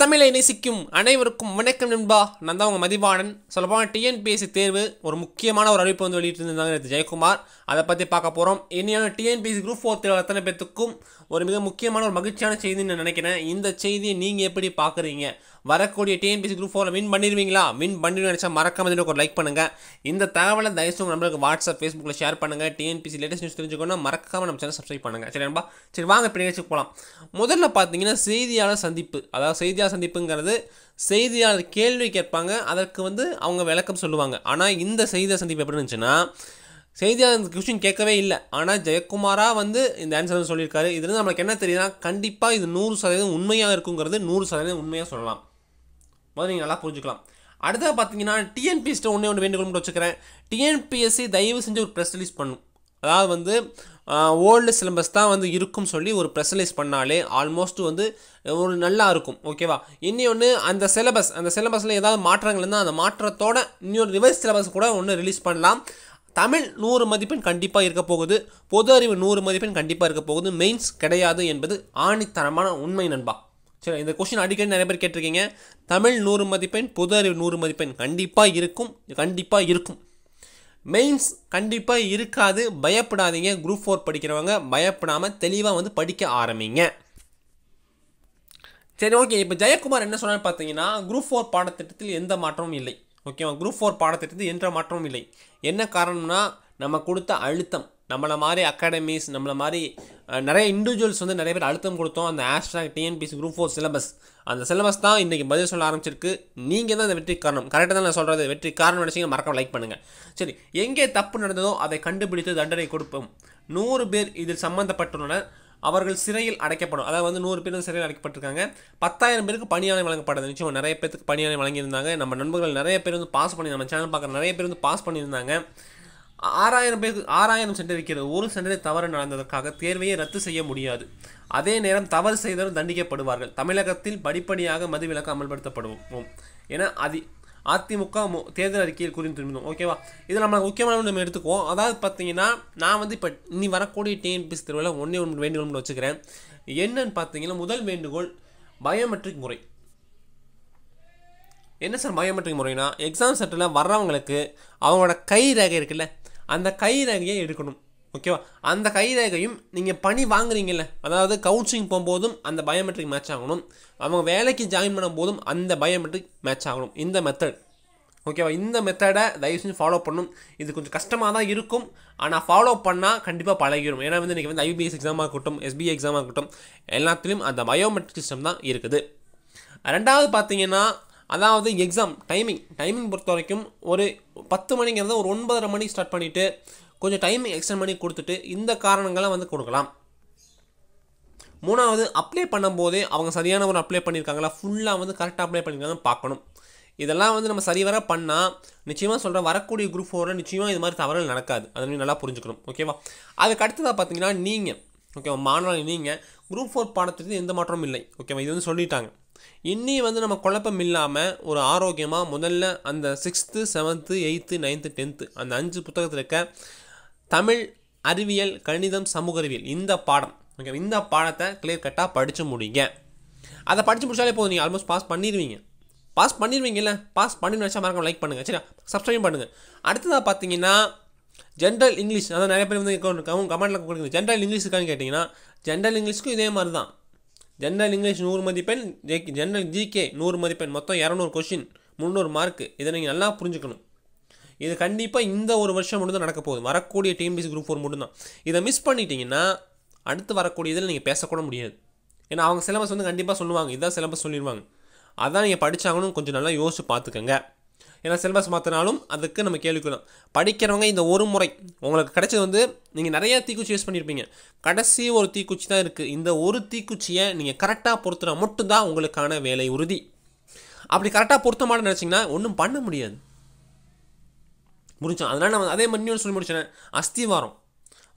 தமிழை நேசிக்கும் அனைவருக்கும் வணக்கம் நண்பா நான் தான் உங்கள் மதிவாணன் சொல்லப்போனால் டிஎன்பிஎஸ்சி தேர்வு ஒரு முக்கியமான ஒரு அறிவிப்பு வந்து வெளியிட்டிருந்தாங்க ஜெயக்குமார் அதை பற்றி பார்க்க போகிறோம் இனியான டிஎன்பிஎஸ்சி குரூப் ஃபோர் தேர்வு அத்தனை பேர்த்துக்கும் ஒரு மிக முக்கியமான ஒரு மகிழ்ச்சியான செய்தின்னு நான் நினைக்கிறேன் இந்த செய்தியை நீங்கள் எப்படி பார்க்குறீங்க வரக்கூடிய டிஎன்பிஎஸ்சி குரூப் ஃபோரில் வின் பண்ணிடுவீங்களா வின் பண்ணிடுவீங்க நினச்சா மறக்காம ஒரு லைக் பண்ணுங்கள் இந்த தகவலை தயவுசெய்து நம்மளுக்கு வாட்ஸ்அப் ஃபேஸ்புக்கில் ஷேர் பண்ணுங்கள் டிஎன்பிஎஸ்சி லேட்டஸ்ட் நியூஸ் தெரிஞ்சுக்கணும் மறக்காமல் நம்ம சேனல் சப்ஸ்கிரைப் பண்ணுங்கள் சரி நண்பா சரி வாங்க இப்போ நிகழ்ச்சி போகலாம் முதல்ல பார்த்தீங்கன்னா செய்தியாளர் சந்திப்பு அதாவது செய்தியாளர் செய்தியாளர் சந்திப்புங்கிறது செய்தியாளர் கேள்வி கேட்பாங்க அதற்கு வந்து அவங்க விளக்கம் சொல்லுவாங்க ஆனால் இந்த செய்தியாளர் சந்திப்பு எப்படி இருந்துச்சுன்னா செய்தியாளர் கொஸ்டின் கேட்கவே இல்லை ஆனால் ஜெயக்குமாராக வந்து இந்த ஆன்சர் சொல்லியிருக்காரு இதுலேருந்து நம்மளுக்கு என்ன தெரியுதுன்னா கண்டிப்பாக இது நூறு சதவீதம் உண்மையாக இருக்குங்கிறது நூறு சதவீதம் உண்மையாக சொல்லலாம் முதல்ல நீங்கள் நல்லா புரிஞ்சுக்கலாம் அடுத்தது பார்த்தீங்கன்னா டிஎன்பிஎஸ்ட்டை ஒன்றே ஒன்று வேண்டுகோள் மட்டும் வச்சுக்கிறேன் டிஎன்பிஎஸ்சி தயவு செஞ்சு ஒரு ப்ரெஸ் ரிலீஸ் பண்ணும் அதாவது வந்து ஓல்டு சிலபஸ் தான் வந்து இருக்கும்னு சொல்லி ஒரு ப்ரெஷலைஸ் பண்ணாலே ஆல்மோஸ்ட் வந்து ஒரு நல்லா இருக்கும் ஓகேவா இன்னொன்று அந்த சிலபஸ் அந்த சிலபஸில் ஏதாவது மாற்றங்கள் இருந்தால் அந்த மாற்றத்தோட இன்னொரு ரிவைஸ் சிலபஸ் கூட ஒன்று ரிலீஸ் பண்ணலாம் தமிழ் நூறு மதிப்பெண் கண்டிப்பாக இருக்க போகுது பொது அறிவு நூறு மதிப்பெண் கண்டிப்பாக இருக்க போகுது மெயின்ஸ் கிடையாது என்பது ஆணித்தரமான உண்மை நண்பா சரி இந்த கொஷின் அடிக்கடி நிறைய பேர் கேட்டிருக்கீங்க தமிழ் நூறு மதிப்பெண் பொது அறிவு நூறு மதிப்பெண் கண்டிப்பாக இருக்கும் கண்டிப்பாக இருக்கும் மெயின்ஸ் கண்டிப்பாக இருக்காது பயப்படாதீங்க குரூப் ஃபோர் படிக்கிறவங்க பயப்படாமல் தெளிவாக வந்து படிக்க ஆரம்பிங்க சரி ஓகே இப்போ ஜெயக்குமார் என்ன சொன்னான்னு பார்த்தீங்கன்னா குரூப் ஃபோர் பாடத்திட்டத்தில் எந்த மாற்றமும் இல்லை ஓகேவா குரூப் ஃபோர் பாடத்திட்டத்தில் எந்த மாற்றமும் இல்லை என்ன காரணம்னா நம்ம கொடுத்த அழுத்தம் நம்மளை மாதிரி அகாடமிஸ் நம்மளை மாதிரி நிறைய இண்டிவிஜுவல்ஸ் வந்து நிறைய பேர் அழுத்தம் கொடுத்தோம் அந்த ஆஸ்ட்ராக் டிஎன்பிசி குரூப் ஃபோர் சிலபஸ் அந்த சிலபஸ் தான் இன்றைக்கி பதில் சொல்ல ஆரம்பிச்சிருக்கு நீங்கள் தான் அந்த வெற்றி காரணம் கரெக்டாக தான் நான் சொல்கிறது வெற்றி காரணம் நினச்சிங்க மறக்க லைக் பண்ணுங்கள் சரி எங்கே தப்பு நடந்ததோ அதை கண்டுபிடித்து தண்டனை கொடுப்போம் நூறு பேர் இதில் சம்மந்தப்பட்டுள்ளனர் அவர்கள் சிறையில் அடைக்கப்படும் அதாவது வந்து நூறு பேர் சிறையில் அடைக்கப்பட்டிருக்காங்க பத்தாயிரம் பேருக்கு பணியாளர் வழங்கப்பட்டது நிச்சயம் நிறைய பேருக்கு பணியாளர் வழங்கியிருந்தாங்க நம்ம நண்பர்கள் நிறைய பேர் வந்து பாஸ் பண்ணி நம்ம சேனல் பார்க்குற நிறைய பேர் வந்து பாஸ் பண்ணியிருந்தாங்க ஆறாயிரம் பேருக்கு ஆறாயிரம் சென்டர் இருக்கிறது ஒரு சென்டரை தவறு நடந்ததற்காக தேர்வையை ரத்து செய்ய முடியாது அதே நேரம் தவறு செய்தவர் தண்டிக்கப்படுவார்கள் தமிழகத்தில் படிப்படியாக மதுவிலக்கு அமல்படுத்தப்படுவோம் என அதி அதிமுக தேர்தல் அறிக்கையில் குறிந்திருந்தோம் ஓகேவா இதில் நம்ம முக்கியமான நம்ம எடுத்துக்குவோம் அதாவது பார்த்தீங்கன்னா நான் வந்து இப்போ இனி வரக்கூடிய டிஎன்பிஎஸ் தேர்வில் ஒன்றே ஒன்று வேண்டுகோள்னு வச்சுக்கிறேன் என்னன்னு பார்த்தீங்கன்னா முதல் வேண்டுகோள் பயோமெட்ரிக் முறை என்ன சார் பயோமெட்ரிக் முறைனா எக்ஸாம் சென்டரில் வர்றவங்களுக்கு அவங்களோட கை ரேகை இருக்குல்ல அந்த கைரேகையை எடுக்கணும் ஓகேவா அந்த கைரேகையும் நீங்கள் பணி வாங்குறீங்கல்ல அதாவது கவுன்சிலிங் போகும்போதும் அந்த பயோமெட்ரிக் மேட்ச் ஆகணும் அவங்க வேலைக்கு ஜாயின் பண்ணும்போதும் அந்த பயோமெட்ரிக் மேட்ச் ஆகணும் இந்த மெத்தட் ஓகேவா இந்த மெத்தடை தயவு செஞ்சு ஃபாலோ பண்ணணும் இது கொஞ்சம் கஷ்டமாக தான் இருக்கும் ஆனால் ஃபாலோ பண்ணால் கண்டிப்பாக பழகிடும் ஏன்னா வந்து இன்றைக்கி வந்து ஐபிஎஸ் எக்ஸாமாக இருக்கட்டும் எஸ்பிஐ எக்ஸாமாக இருக்கட்டும் எல்லாத்துலேயும் அந்த பயோமெட்ரிக் சிஸ்டம் தான் இருக்குது ரெண்டாவது பார்த்தீங்கன்னா அதாவது எக்ஸாம் டைமிங் டைமிங் பொறுத்த வரைக்கும் ஒரு பத்து மணிங்கிறது ஒரு ஒன்பதரை மணி ஸ்டார்ட் பண்ணிவிட்டு கொஞ்சம் டைமிங் எக்ஸ்டெண்ட் பண்ணி கொடுத்துட்டு இந்த காரணங்களை வந்து கொடுக்கலாம் மூணாவது அப்ளை பண்ணும்போதே அவங்க சரியான ஒரு அப்ளை பண்ணியிருக்காங்களா ஃபுல்லாக வந்து கரெக்டாக அப்ளை பண்ணியிருக்காங்கன்னு பார்க்கணும் இதெல்லாம் வந்து நம்ம சரிவர பண்ணால் நிச்சயமாக சொல்கிற வரக்கூடிய குரூப் ஃபோரில் நிச்சயமாக இது மாதிரி தவறுகள் நடக்காது அதை நீங்கள் நல்லா புரிஞ்சுக்கணும் ஓகேவா அதுக்கு அடுத்ததாக பார்த்தீங்கன்னா நீங்கள் ஓகேவா மாணவர்கள் நீங்கள் குரூப் ஃபோர் பாடத்துக்கு எந்த மாற்றமும் இல்லை ஓகேவா இது வந்து சொல்லிட்டாங்க இன்னி வந்து நம்ம குழப்பம் இல்லாமல் ஒரு ஆரோக்கியமாக முதல்ல அந்த sixth seventh eighth ninth tenth அந்த அஞ்சு புத்தகத்தில் இருக்க தமிழ் அறிவியல் கணிதம் சமூக அறிவியல் இந்த பாடம் ஓகே இந்த பாடத்தை கிளியர் கட்டாக படித்து முடிங்க அதை படித்து முடிச்சாலே போதும் நீங்கள் ஆல்மோஸ்ட் பாஸ் பண்ணிடுவீங்க பாஸ் பண்ணிடுவீங்கல்ல பாஸ் பண்ணி நினச்சா மறக்காம லைக் பண்ணுங்கள் சரி சப்ஸ்கிரைப் பண்ணுங்கள் அடுத்ததாக பார்த்தீங்கன்னா ஜென்ரல் இங்கிலீஷ் அதான் நிறைய பேர் வந்து கமெண்ட்டில் கொடுக்குறது ஜென்ரல் இங்கிலீஷ் கேட்டிங்கன்னா ஜென்ரல் இங்கிலீஷ்க்கும் இதே மாதிரி தான் ஜென்ரல் இங்கிலீஷ் நூறு மதிப்பெண் ஜே ஜென்ரல் ஜிகே நூறு மதிப்பெண் மொத்தம் இரநூறு கொஷின் முந்நூறு மார்க்கு இதை நீங்கள் நல்லா புரிஞ்சுக்கணும் இது கண்டிப்பாக இந்த ஒரு வருஷம் மட்டும் தான் நடக்க போகுது வரக்கூடிய டிஎன்பிசி குரூப் ஃபோர் மட்டும்தான் இதை மிஸ் பண்ணிட்டீங்கன்னா அடுத்து வரக்கூடிய இதில் நீங்கள் பேசக்கூட முடியாது ஏன்னா அவங்க சிலபஸ் வந்து கண்டிப்பாக சொல்லுவாங்க இதான் சிலபஸ் சொல்லிடுவாங்க அதான் நீங்கள் படித்தாங்கன்னு கொஞ்சம் நல்லா யோசிச்சு பார்த்துக்கங்க ஏன்னா சிலபஸ் மாற்றினாலும் அதுக்கு நம்ம கேள்விக்கலாம் படிக்கிறவங்க இந்த ஒரு முறை உங்களுக்கு கிடைச்சது வந்து நீங்கள் நிறையா தீக்குச்சி யூஸ் பண்ணியிருப்பீங்க கடைசி ஒரு தீக்குச்சி தான் இருக்குது இந்த ஒரு தீக்குச்சியை நீங்கள் கரெக்டாக பொறுத்துனா மட்டும்தான் உங்களுக்கான வேலை உறுதி அப்படி கரெக்டாக பொருத்தமான நினச்சிங்கன்னா ஒன்றும் பண்ண முடியாது முடிச்சோம் அதனால் நான் அதே மாதிரி சொல்லி முடிச்சேன் அஸ்திவாரம்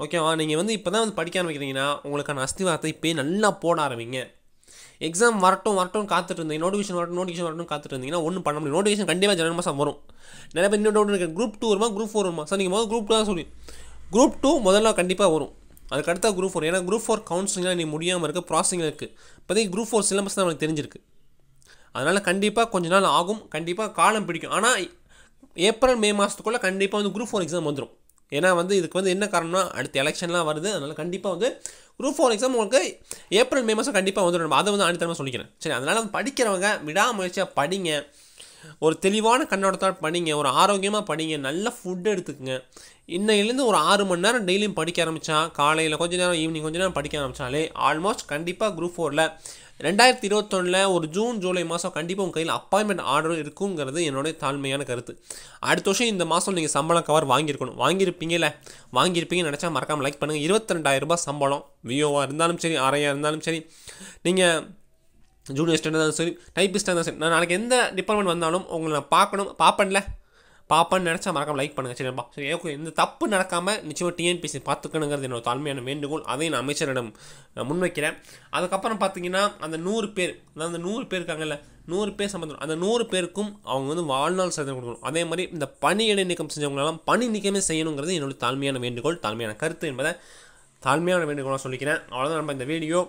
ஓகேவா நீங்கள் வந்து இப்போ தான் வந்து படிக்க ஆரம்பிக்கிறீங்கன்னா உங்களுக்கான அஸ்திவாரத்தை இப்போயே நல்லா போட ஆரம்பிங்க எக்ஸாம் வரட்டும் வரட்டும் காத்துட்டு இருந்தீங்க நோட்டிஃபிகேஷன் வரட்டும் நோட்டிஃபிகேஷன் வரட்டும் காத்துட்டு இருந்தீங்கன்னா ஒன்றும் பண்ண முடியும் நோட்டிஃபிகேஷன் கண்டிப்பாக ஜனவரி மாதம் வரும் நிறைய பேர் இன்னொரு டவுட் இருக்குது குரூப் டூ வருமா குரூப் ஃபோர் வருமா சார் நீங்கள் முதல் குரூப் டூ தான் சொல்லி குரூப் டூ முதல்ல கண்டிப்பாக வரும் அதுக்கு குரூப் ஃபோர் ஏன்னா குரூப் ஃபோர் கவுன்சிலிங்லாம் இன்னைக்கு முடியாமல் இருக்குது ப்ராசஸிங் இருக்குது இப்போதைக்கு குரூப் ஃபோர் சிலபஸ் தான் நம்மளுக்கு தெரிஞ்சிருக்கு அதனால் கண்டிப்பாக கொஞ்ச நாள் ஆகும் கண்டிப்பாக காலம் பிடிக்கும் ஆனால் ஏப்ரல் மே மாதத்துக்குள்ளே கண்டிப்பாக வந்து குரூப் ஃபோர் எக்ஸாம் வந்துடும் ஏன்னா வந்து இதுக்கு வந்து என்ன காரணம்னா அடுத்த எலெக்ஷன்லாம் வருது அதனால் கண்டிப்பாக வந்து குரூப் ஃபோர் எக்ஸாம் உங்களுக்கு ஏப்ரல் மே மாதம் கண்டிப்பாக வந்துடும் அதை வந்து அடித்தரமாக சொல்லிக்கிறேன் சரி அதனால் வந்து படிக்கிறவங்க விடாமுயற்சியாக படிங்க ஒரு தெளிவான கண்ணோட்டத்தால் படிங்க ஒரு ஆரோக்கியமாக படிங்க நல்ல ஃபுட் எடுத்துக்கங்க இன்னையிலேருந்து ஒரு ஆறு மணி நேரம் டெய்லியும் படிக்க ஆரம்பித்தா காலையில் கொஞ்சம் நேரம் ஈவினிங் கொஞ்சம் நேரம் படிக்க ஆரம்பித்தாலே ஆல்மோஸ்ட் கண்டிப்பாக குரூப் ஃபோரில் ரெண்டாயிரத்தி இருபத்தொன்னில் ஒரு ஜூன் ஜூலை மாதம் கண்டிப்பாக உங்கள் கையில் அப்பாயின்மெண்ட் ஆர்டர் இருக்குங்கிறது என்னுடைய தாழ்மையான கருத்து அடுத்த வருஷம் இந்த மாதம் நீங்கள் சம்பளம் கவர் வாங்கியிருக்கணும் வாங்கியிருப்பீங்கல்ல வாங்கியிருப்பீங்கன்னு நினச்சா மறக்காமல் லைக் பண்ணுங்கள் இருபத்தி ரெண்டாயிரரூபா சம்பளம் வியோவாக இருந்தாலும் சரி அறையாக இருந்தாலும் சரி நீங்கள் ஜூனியர் ஸ்டாண்டாக இருந்தாலும் சரி டைப்பிஸ்டாக இருந்தாலும் சரி நான் நாளைக்கு எந்த டிபார்ட்மெண்ட் வந்தாலும் உங்களை நான் பார்க்கணும் பார்ப்பேன்ல பாப்பான்னு நினச்சா மறக்காமல் லைக் பண்ணுங்கள் சரிப்பா சரி ஓகே இந்த தப்பு நடக்காமல் நிச்சயமாக டிஎன்பிசி பார்த்துக்கணுங்கிறது என்னோட தாழ்மையான வேண்டுகோள் அதையும் நான் அமைச்சரிடம் முன்வைக்கிறேன் அதுக்கப்புறம் பார்த்தீங்கன்னா அந்த நூறு பேர் அந்த நூறு பேர் இருக்காங்கல்ல நூறு பேர் சம்பந்தம் அந்த நூறு பேருக்கும் அவங்க வந்து வாழ்நாள் சதவீதம் கொடுக்கணும் அதே மாதிரி இந்த பணி இடைநீக்கம் செஞ்சவங்களெல்லாம் பணி நீக்கமே செய்யணுங்கிறது என்னோட தாழ்மையான வேண்டுகோள் தாழ்மையான கருத்து என்பதை தாழ்மையான வேண்டுகோளாக சொல்லிக்கிறேன் அவ்வளோதான் நம்ம இந்த வீடியோ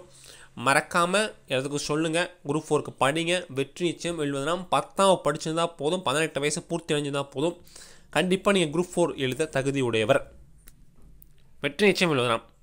மறக்காமல் எதுக்கு சொல்லுங்கள் குரூப் ஃபோருக்கு படிங்க வெற்றி நிச்சயம் எழுதுனா பத்தாவது படிச்சிருந்தால் போதும் பதினெட்டு வயசு பூர்த்தி அடைஞ்சிருந்தால் போதும் கண்டிப்பாக நீங்கள் குரூப் ஃபோர் எழுத தகுதியுடையவர் வெற்றி நிச்சயம் எழுதுனா